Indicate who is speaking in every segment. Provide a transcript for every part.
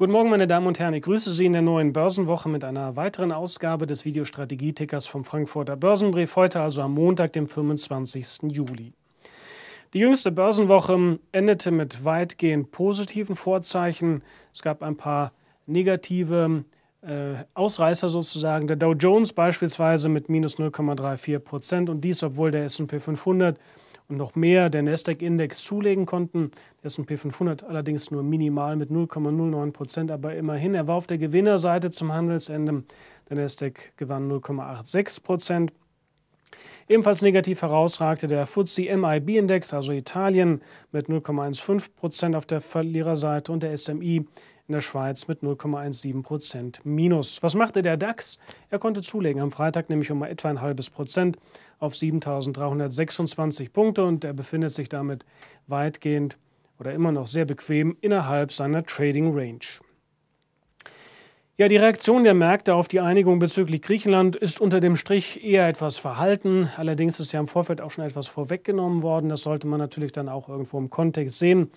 Speaker 1: Guten Morgen, meine Damen und Herren. Ich grüße Sie in der neuen Börsenwoche mit einer weiteren Ausgabe des Videostrategietickers vom Frankfurter Börsenbrief, heute also am Montag, dem 25. Juli. Die jüngste Börsenwoche endete mit weitgehend positiven Vorzeichen. Es gab ein paar negative äh, Ausreißer sozusagen. Der Dow Jones beispielsweise mit minus 0,34 Prozent und dies, obwohl der SP 500 und noch mehr der Nasdaq-Index zulegen konnten. Der S&P 500 allerdings nur minimal mit 0,09 Prozent, aber immerhin, er war auf der Gewinnerseite zum Handelsende. Der Nasdaq gewann 0,86 Prozent. Ebenfalls negativ herausragte der FTSE MIB-Index, also Italien, mit 0,15 Prozent auf der Verliererseite und der SMI in der Schweiz mit 0,17 Prozent minus. Was machte der DAX? Er konnte zulegen am Freitag nämlich um etwa ein halbes Prozent auf 7.326 Punkte und er befindet sich damit weitgehend oder immer noch sehr bequem innerhalb seiner Trading Range. Ja, die Reaktion der Märkte auf die Einigung bezüglich Griechenland ist unter dem Strich eher etwas verhalten. Allerdings ist ja im Vorfeld auch schon etwas vorweggenommen worden. Das sollte man natürlich dann auch irgendwo im Kontext sehen.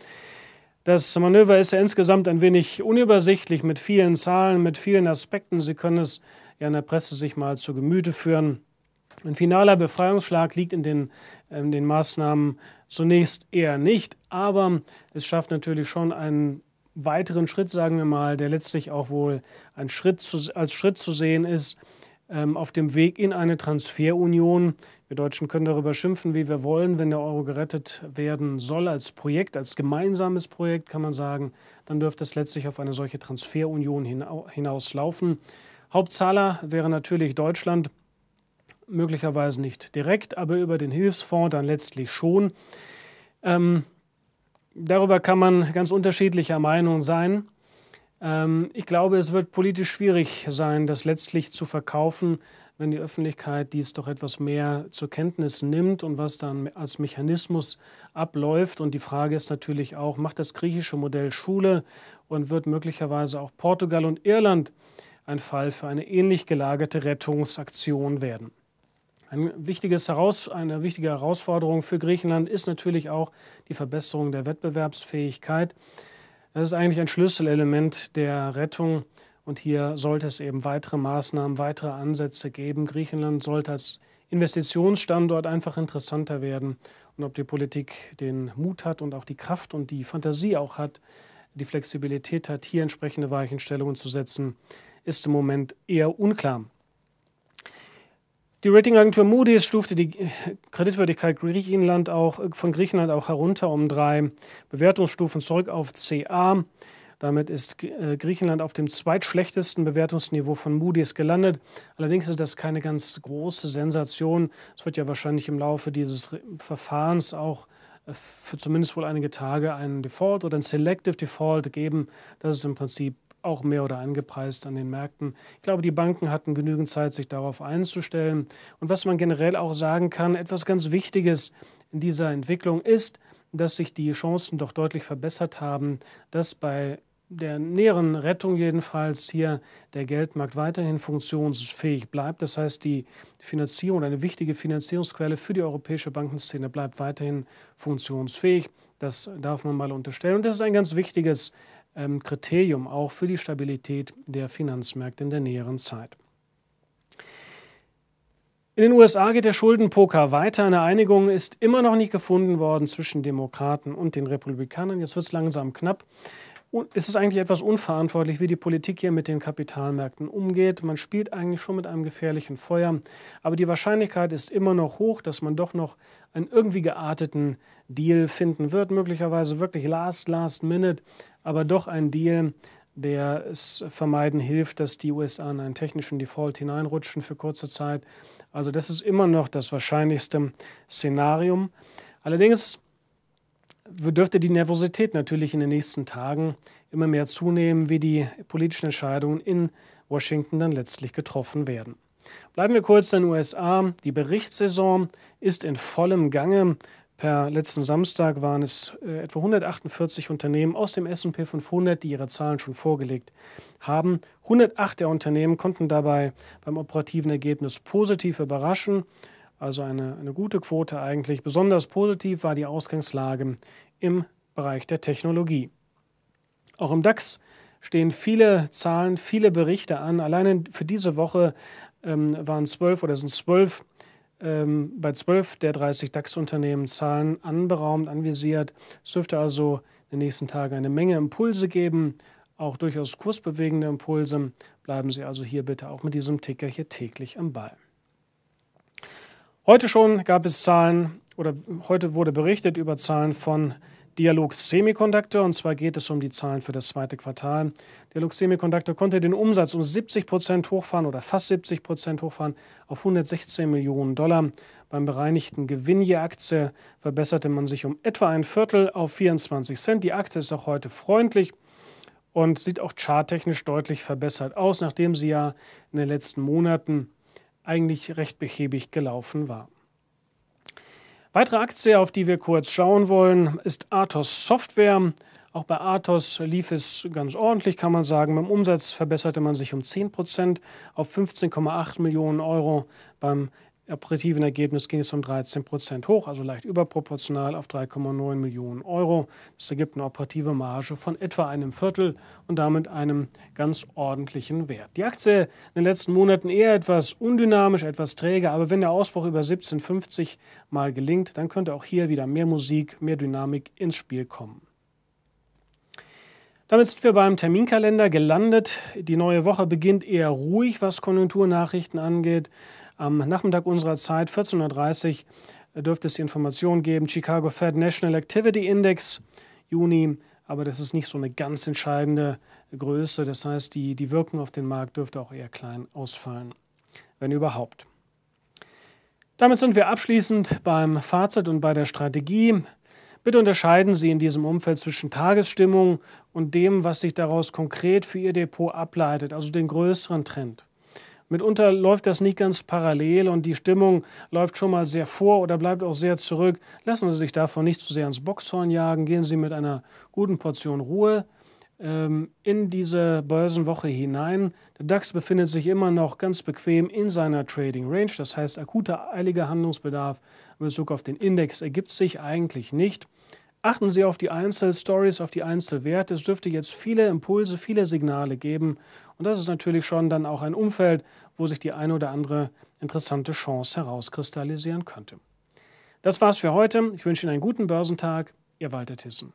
Speaker 1: Das Manöver ist ja insgesamt ein wenig unübersichtlich mit vielen Zahlen, mit vielen Aspekten. Sie können es ja in der Presse sich mal zu Gemüte führen. Ein finaler Befreiungsschlag liegt in den, in ähm, den Maßnahmen zunächst eher nicht, aber es schafft natürlich schon einen weiteren Schritt, sagen wir mal, der letztlich auch wohl ein Schritt zu, als Schritt zu sehen ist ähm, auf dem Weg in eine Transferunion. Wir Deutschen können darüber schimpfen, wie wir wollen. Wenn der Euro gerettet werden soll als Projekt, als gemeinsames Projekt, kann man sagen, dann dürfte es letztlich auf eine solche Transferunion hinauslaufen. Hauptzahler wäre natürlich Deutschland möglicherweise nicht direkt, aber über den Hilfsfonds dann letztlich schon. Ähm, darüber kann man ganz unterschiedlicher Meinung sein. Ähm, ich glaube, es wird politisch schwierig sein, das letztlich zu verkaufen, wenn die Öffentlichkeit dies doch etwas mehr zur Kenntnis nimmt und was dann als Mechanismus abläuft. Und die Frage ist natürlich auch, macht das griechische Modell Schule und wird möglicherweise auch Portugal und Irland ein Fall für eine ähnlich gelagerte Rettungsaktion werden? Ein wichtiges Heraus eine wichtige Herausforderung für Griechenland ist natürlich auch die Verbesserung der Wettbewerbsfähigkeit. Das ist eigentlich ein Schlüsselelement der Rettung. Und hier sollte es eben weitere Maßnahmen, weitere Ansätze geben. Griechenland sollte als Investitionsstandort einfach interessanter werden. Und ob die Politik den Mut hat und auch die Kraft und die Fantasie auch hat, die Flexibilität hat, hier entsprechende Weichenstellungen zu setzen, ist im Moment eher unklar. Die Ratingagentur Moody's stufte die Kreditwürdigkeit Griechenland auch, äh, von Griechenland auch herunter um drei Bewertungsstufen zurück auf CA. Damit ist äh, Griechenland auf dem zweitschlechtesten Bewertungsniveau von Moody's gelandet. Allerdings ist das keine ganz große Sensation. Es wird ja wahrscheinlich im Laufe dieses Verfahrens auch äh, für zumindest wohl einige Tage einen Default oder einen Selective Default geben. Das ist im Prinzip auch mehr oder angepreist an den Märkten. Ich glaube, die Banken hatten genügend Zeit, sich darauf einzustellen. Und was man generell auch sagen kann, etwas ganz Wichtiges in dieser Entwicklung ist, dass sich die Chancen doch deutlich verbessert haben, dass bei der näheren Rettung jedenfalls hier der Geldmarkt weiterhin funktionsfähig bleibt. Das heißt, die Finanzierung, eine wichtige Finanzierungsquelle für die europäische Bankenszene bleibt weiterhin funktionsfähig. Das darf man mal unterstellen. Und das ist ein ganz wichtiges ähm, Kriterium auch für die Stabilität der Finanzmärkte in der näheren Zeit. In den USA geht der Schuldenpoker weiter. Eine Einigung ist immer noch nicht gefunden worden zwischen Demokraten und den Republikanern. Jetzt wird es langsam knapp es ist eigentlich etwas unverantwortlich, wie die Politik hier mit den Kapitalmärkten umgeht. Man spielt eigentlich schon mit einem gefährlichen Feuer. Aber die Wahrscheinlichkeit ist immer noch hoch, dass man doch noch einen irgendwie gearteten Deal finden wird. Möglicherweise wirklich last, last minute, aber doch ein Deal, der es vermeiden hilft, dass die USA in einen technischen Default hineinrutschen für kurze Zeit. Also das ist immer noch das wahrscheinlichste Szenarium. Allerdings dürfte die Nervosität natürlich in den nächsten Tagen immer mehr zunehmen, wie die politischen Entscheidungen in Washington dann letztlich getroffen werden. Bleiben wir kurz in den USA. Die Berichtssaison ist in vollem Gange. Per letzten Samstag waren es äh, etwa 148 Unternehmen aus dem SP 500, die ihre Zahlen schon vorgelegt haben. 108 der Unternehmen konnten dabei beim operativen Ergebnis positiv überraschen. Also eine, eine gute Quote eigentlich. Besonders positiv war die Ausgangslage im Bereich der Technologie. Auch im DAX stehen viele Zahlen, viele Berichte an. Alleine für diese Woche ähm, waren zwölf oder sind zwölf ähm, bei zwölf der 30 DAX-Unternehmen Zahlen anberaumt, anvisiert. Es dürfte also in den nächsten Tagen eine Menge Impulse geben, auch durchaus kursbewegende Impulse. Bleiben Sie also hier bitte auch mit diesem Ticker hier täglich am Ball. Heute schon gab es Zahlen oder heute wurde berichtet über Zahlen von Dialog Semiconductor und zwar geht es um die Zahlen für das zweite Quartal. Dialog Semiconductor konnte den Umsatz um 70 Prozent hochfahren oder fast 70 Prozent hochfahren auf 116 Millionen Dollar. Beim bereinigten Gewinn je Aktie verbesserte man sich um etwa ein Viertel auf 24 Cent. Die Aktie ist auch heute freundlich und sieht auch charttechnisch deutlich verbessert aus, nachdem sie ja in den letzten Monaten eigentlich recht behäbig gelaufen war. Weitere Aktie, auf die wir kurz schauen wollen, ist Athos Software. Auch bei Athos lief es ganz ordentlich, kann man sagen. Beim Umsatz verbesserte man sich um 10 Prozent auf 15,8 Millionen Euro. Beim operativen Ergebnis ging es um 13 Prozent hoch, also leicht überproportional auf 3,9 Millionen Euro. Das ergibt eine operative Marge von etwa einem Viertel und damit einem ganz ordentlichen Wert. Die Aktie in den letzten Monaten eher etwas undynamisch, etwas träge, aber wenn der Ausbruch über 17,50 mal gelingt, dann könnte auch hier wieder mehr Musik, mehr Dynamik ins Spiel kommen. Damit sind wir beim Terminkalender gelandet. Die neue Woche beginnt eher ruhig, was Konjunkturnachrichten angeht. Am Nachmittag unserer Zeit, 14.30 Uhr, dürfte es die Information geben, Chicago Fed National Activity Index, Juni, aber das ist nicht so eine ganz entscheidende Größe. Das heißt, die, die Wirkung auf den Markt dürfte auch eher klein ausfallen, wenn überhaupt. Damit sind wir abschließend beim Fazit und bei der Strategie. Bitte unterscheiden Sie in diesem Umfeld zwischen Tagesstimmung und dem, was sich daraus konkret für Ihr Depot ableitet, also den größeren Trend. Mitunter läuft das nicht ganz parallel und die Stimmung läuft schon mal sehr vor oder bleibt auch sehr zurück. Lassen Sie sich davon nicht zu sehr ans Boxhorn jagen. Gehen Sie mit einer guten Portion Ruhe ähm, in diese Börsenwoche hinein. Der DAX befindet sich immer noch ganz bequem in seiner Trading Range. Das heißt, akuter, eiliger Handlungsbedarf in Bezug auf den Index ergibt sich eigentlich nicht. Achten Sie auf die Einzelstories, auf die Einzelwerte. Es dürfte jetzt viele Impulse, viele Signale geben. Und das ist natürlich schon dann auch ein Umfeld, wo sich die eine oder andere interessante Chance herauskristallisieren könnte. Das war's für heute. Ich wünsche Ihnen einen guten Börsentag. Ihr Walter Tissen.